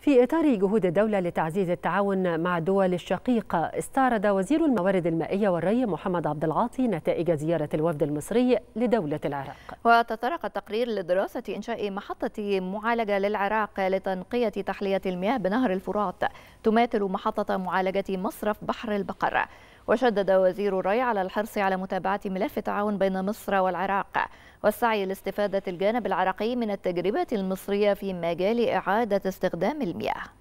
في إطار جهود الدولة لتعزيز التعاون مع الدول الشقيقة استعرض وزير الموارد المائية والري محمد عبد العاطي نتائج زيارة الوفد المصري لدولة العراق وتطرق التقرير لدراسة إنشاء محطة معالجة للعراق لتنقية تحلية المياه بنهر الفرات تماثل محطة معالجة مصرف بحر البقرة وشدد وزير الري على الحرص على متابعة ملف التعاون بين مصر والعراق والسعي لاستفادة الجانب العراقي من التجربة المصرية في مجال إعادة استخدام المياه